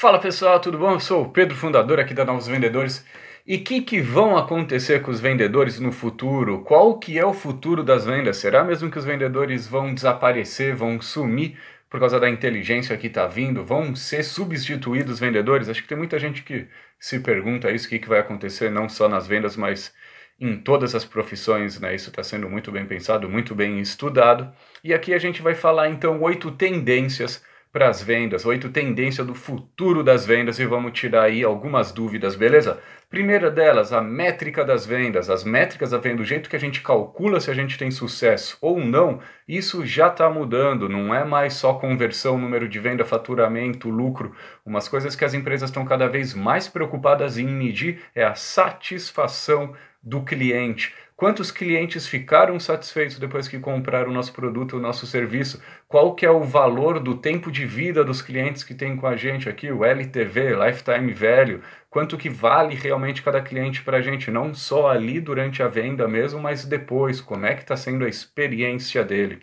Fala pessoal, tudo bom? Eu sou o Pedro, fundador aqui da Novos Vendedores. E o que, que vão acontecer com os vendedores no futuro? Qual que é o futuro das vendas? Será mesmo que os vendedores vão desaparecer, vão sumir por causa da inteligência que está vindo? Vão ser substituídos os vendedores? Acho que tem muita gente que se pergunta isso, o que, que vai acontecer não só nas vendas, mas em todas as profissões, né? Isso está sendo muito bem pensado, muito bem estudado. E aqui a gente vai falar então oito tendências para as vendas, oito tendência do futuro das vendas e vamos tirar aí algumas dúvidas, beleza? Primeira delas, a métrica das vendas. As métricas da venda, do jeito que a gente calcula se a gente tem sucesso ou não, isso já está mudando. Não é mais só conversão, número de venda, faturamento, lucro. Umas coisas que as empresas estão cada vez mais preocupadas em medir é a satisfação do cliente. Quantos clientes ficaram satisfeitos depois que compraram o nosso produto, o nosso serviço? Qual que é o valor do tempo de vida dos clientes que tem com a gente aqui, o LTV, Lifetime Value? quanto que vale realmente cada cliente para a gente, não só ali durante a venda mesmo, mas depois, como é que está sendo a experiência dele.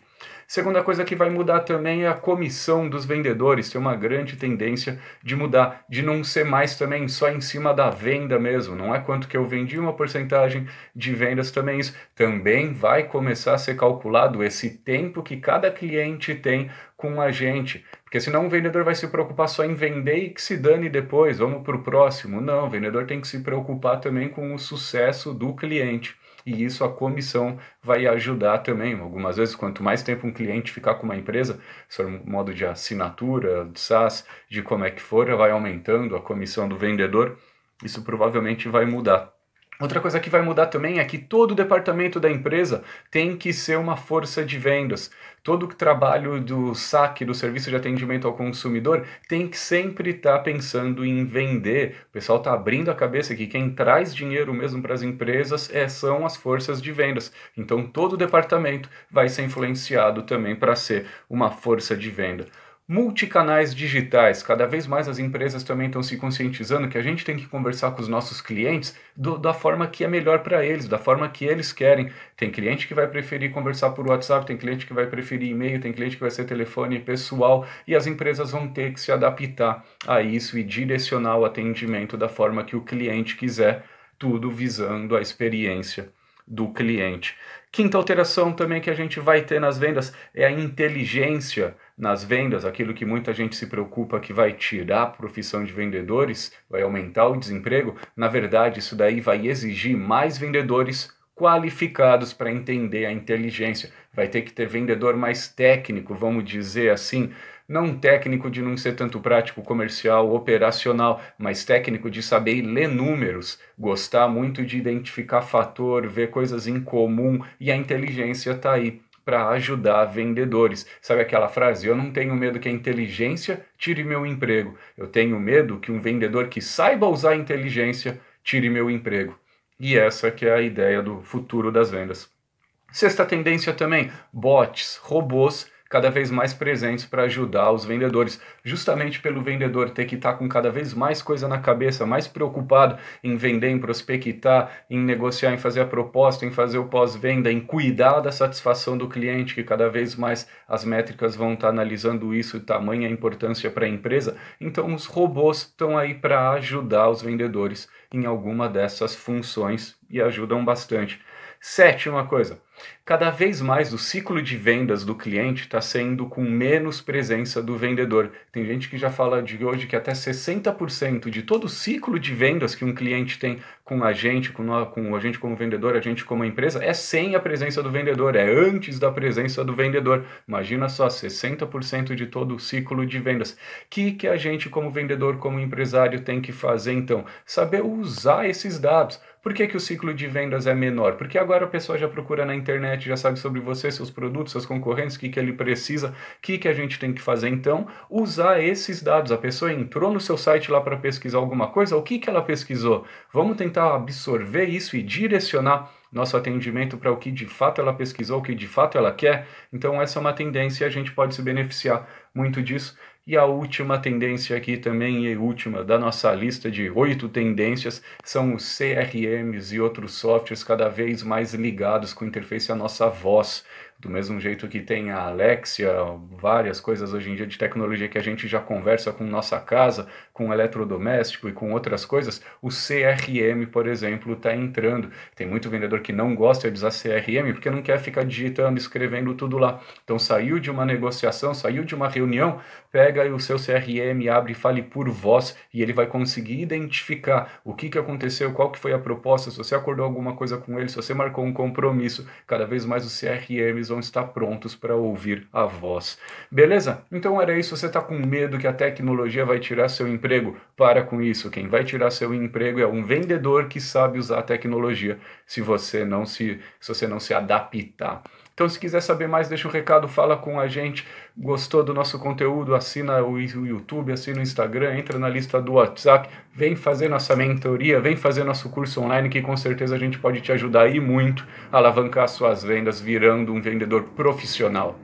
Segunda coisa que vai mudar também é a comissão dos vendedores, tem uma grande tendência de mudar, de não ser mais também só em cima da venda mesmo, não é quanto que eu vendi, uma porcentagem de vendas também isso. Também vai começar a ser calculado esse tempo que cada cliente tem com a gente. Porque senão o vendedor vai se preocupar só em vender e que se dane depois, vamos para o próximo. Não, o vendedor tem que se preocupar também com o sucesso do cliente. E isso a comissão vai ajudar também. Algumas vezes, quanto mais tempo um cliente ficar com uma empresa, seu modo de assinatura, de SaaS, de como é que for, vai aumentando a comissão do vendedor. Isso provavelmente vai mudar. Outra coisa que vai mudar também é que todo departamento da empresa tem que ser uma força de vendas. Todo o trabalho do SAC, do serviço de atendimento ao consumidor, tem que sempre estar tá pensando em vender. O pessoal está abrindo a cabeça que quem traz dinheiro mesmo para as empresas é, são as forças de vendas. Então todo departamento vai ser influenciado também para ser uma força de venda multicanais digitais. Cada vez mais as empresas também estão se conscientizando que a gente tem que conversar com os nossos clientes do, da forma que é melhor para eles, da forma que eles querem. Tem cliente que vai preferir conversar por WhatsApp, tem cliente que vai preferir e-mail, tem cliente que vai ser telefone pessoal e as empresas vão ter que se adaptar a isso e direcionar o atendimento da forma que o cliente quiser, tudo visando a experiência do cliente. Quinta alteração também que a gente vai ter nas vendas é a inteligência nas vendas, aquilo que muita gente se preocupa que vai tirar a profissão de vendedores, vai aumentar o desemprego, na verdade isso daí vai exigir mais vendedores qualificados para entender a inteligência. Vai ter que ter vendedor mais técnico, vamos dizer assim, não técnico de não ser tanto prático, comercial, operacional, mas técnico de saber ler números, gostar muito de identificar fator, ver coisas em comum e a inteligência está aí para ajudar vendedores. Sabe aquela frase? Eu não tenho medo que a inteligência tire meu emprego. Eu tenho medo que um vendedor que saiba usar a inteligência tire meu emprego. E essa que é a ideia do futuro das vendas. Sexta tendência também, bots, robôs cada vez mais presentes para ajudar os vendedores, justamente pelo vendedor ter que estar tá com cada vez mais coisa na cabeça, mais preocupado em vender, em prospectar, em negociar, em fazer a proposta, em fazer o pós-venda, em cuidar da satisfação do cliente, que cada vez mais as métricas vão estar tá analisando isso, tamanha importância para a empresa. Então os robôs estão aí para ajudar os vendedores em alguma dessas funções e ajudam bastante. Sétima coisa, Cada vez mais o ciclo de vendas do cliente está sendo com menos presença do vendedor. Tem gente que já fala de hoje que até 60% de todo o ciclo de vendas que um cliente tem com a gente, com, a com a gente como vendedor, a gente como empresa, é sem a presença do vendedor, é antes da presença do vendedor. Imagina só, 60% de todo o ciclo de vendas. O que, que a gente como vendedor, como empresário tem que fazer então? Saber usar esses dados. Por que, que o ciclo de vendas é menor? Porque agora a pessoa já procura na internet internet, já sabe sobre você, seus produtos, seus concorrentes, o que, que ele precisa, o que, que a gente tem que fazer então, usar esses dados. A pessoa entrou no seu site lá para pesquisar alguma coisa, o que, que ela pesquisou? Vamos tentar absorver isso e direcionar nosso atendimento para o que de fato ela pesquisou, o que de fato ela quer. Então, essa é uma tendência e a gente pode se beneficiar muito disso. E a última tendência aqui também, e última da nossa lista de oito tendências, são os CRMs e outros softwares cada vez mais ligados com interface à nossa voz. Do mesmo jeito que tem a Alexia, várias coisas hoje em dia de tecnologia que a gente já conversa com nossa casa, com eletrodoméstico e com outras coisas, o CRM, por exemplo, está entrando. Tem muito vendedor que não gosta de usar CRM porque não quer ficar digitando, escrevendo tudo lá. Então saiu de uma negociação, saiu de uma reunião, pega pega aí o seu CRM, abre e fale por voz e ele vai conseguir identificar o que, que aconteceu, qual que foi a proposta, se você acordou alguma coisa com ele, se você marcou um compromisso. Cada vez mais os CRMs vão estar prontos para ouvir a voz. Beleza? Então era isso. Você está com medo que a tecnologia vai tirar seu emprego? Para com isso. Quem vai tirar seu emprego é um vendedor que sabe usar a tecnologia. Se você não se, se você não se adaptar. Então, se quiser saber mais, deixa um recado, fala com a gente. Gostou do nosso conteúdo? Assina o YouTube, assina o Instagram, entra na lista do WhatsApp, vem fazer nossa mentoria, vem fazer nosso curso online, que com certeza a gente pode te ajudar e muito a alavancar suas vendas, virando um vendedor profissional.